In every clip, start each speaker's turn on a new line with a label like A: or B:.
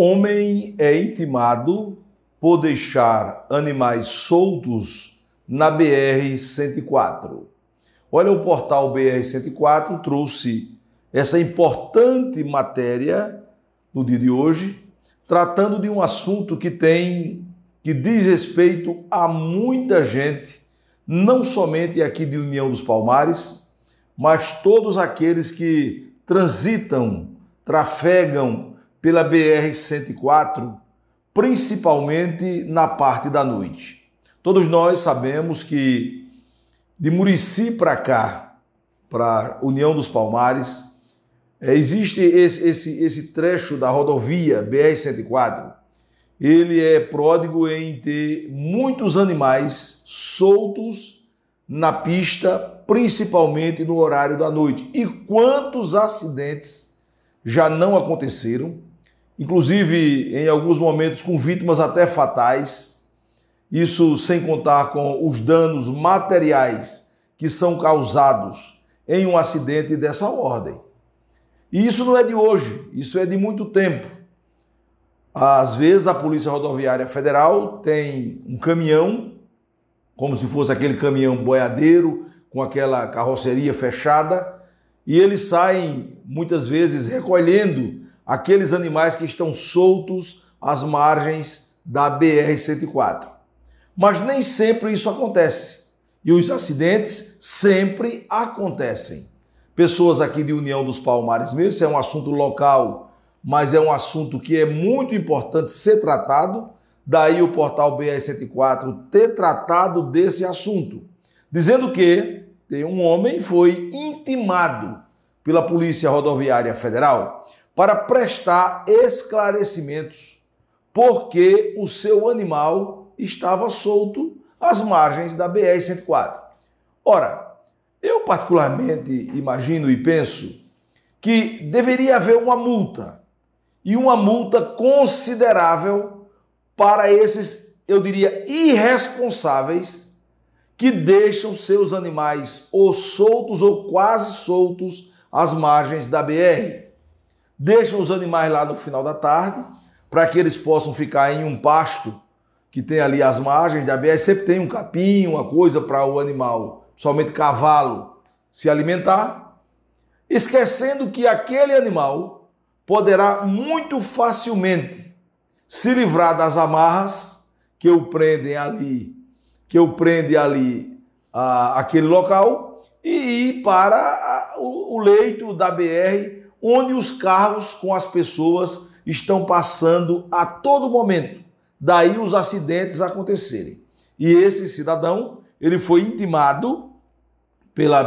A: Homem é intimado por deixar animais soltos na BR-104. Olha, o portal BR-104 trouxe essa importante matéria no dia de hoje, tratando de um assunto que tem que diz respeito a muita gente, não somente aqui de União dos Palmares, mas todos aqueles que transitam, trafegam pela BR-104, principalmente na parte da noite. Todos nós sabemos que de Murici para cá, para União dos Palmares, é, existe esse, esse, esse trecho da rodovia BR-104. Ele é pródigo em ter muitos animais soltos na pista, principalmente no horário da noite. E quantos acidentes já não aconteceram inclusive em alguns momentos com vítimas até fatais. Isso sem contar com os danos materiais que são causados em um acidente dessa ordem. E isso não é de hoje, isso é de muito tempo. Às vezes a Polícia Rodoviária Federal tem um caminhão, como se fosse aquele caminhão boiadeiro, com aquela carroceria fechada, e eles saem muitas vezes recolhendo aqueles animais que estão soltos às margens da BR-104. Mas nem sempre isso acontece. E os acidentes sempre acontecem. Pessoas aqui de União dos Palmares mesmo, isso é um assunto local, mas é um assunto que é muito importante ser tratado. Daí o portal BR-104 ter tratado desse assunto, dizendo que um homem foi intimado pela Polícia Rodoviária Federal para prestar esclarecimentos, porque o seu animal estava solto às margens da BR-104. Ora, eu particularmente imagino e penso que deveria haver uma multa, e uma multa considerável para esses, eu diria, irresponsáveis que deixam seus animais ou soltos ou quase soltos às margens da BR deixam os animais lá no final da tarde, para que eles possam ficar em um pasto que tem ali as margens da BR, sempre tem um capim, uma coisa para o animal, somente cavalo, se alimentar, esquecendo que aquele animal poderá muito facilmente se livrar das amarras que o prendem ali, que o prende ali a, ah, aquele local e ir para a, ah, o, o leito da BR onde os carros com as pessoas estão passando a todo momento. Daí os acidentes acontecerem. E esse cidadão, ele foi intimado pela,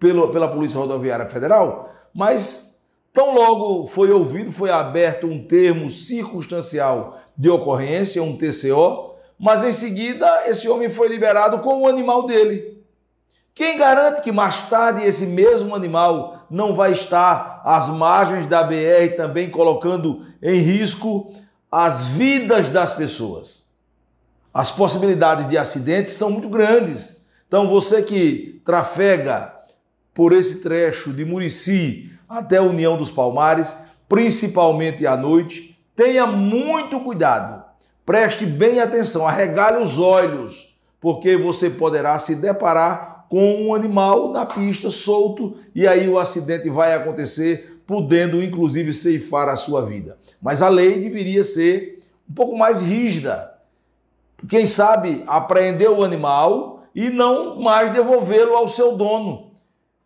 A: pela, pela Polícia Rodoviária Federal, mas tão logo foi ouvido, foi aberto um termo circunstancial de ocorrência, um TCO, mas em seguida esse homem foi liberado com o animal dele. Quem garante que mais tarde esse mesmo animal não vai estar às margens da BR também colocando em risco as vidas das pessoas? As possibilidades de acidentes são muito grandes. Então você que trafega por esse trecho de Murici até a União dos Palmares, principalmente à noite, tenha muito cuidado. Preste bem atenção, arregale os olhos, porque você poderá se deparar com um animal na pista solto e aí o acidente vai acontecer, podendo inclusive ceifar a sua vida. Mas a lei deveria ser um pouco mais rígida. Quem sabe apreender o animal e não mais devolvê-lo ao seu dono.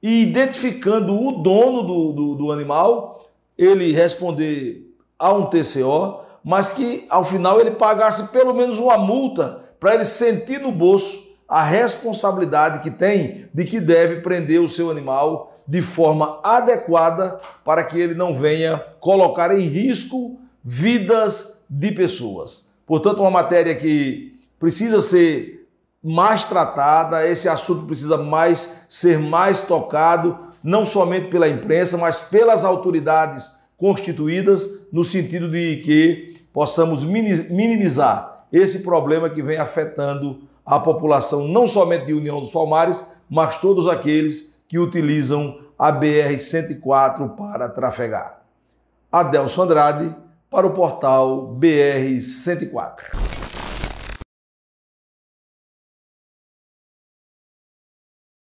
A: E identificando o dono do, do, do animal, ele responder a um TCO, mas que ao final ele pagasse pelo menos uma multa para ele sentir no bolso a responsabilidade que tem de que deve prender o seu animal de forma adequada para que ele não venha colocar em risco vidas de pessoas. Portanto, uma matéria que precisa ser mais tratada, esse assunto precisa mais ser mais tocado, não somente pela imprensa, mas pelas autoridades constituídas, no sentido de que possamos minimizar esse problema que vem afetando a população, não somente de União dos Palmares, mas todos aqueles que utilizam a BR-104 para trafegar. Adelson Andrade, para o portal BR-104.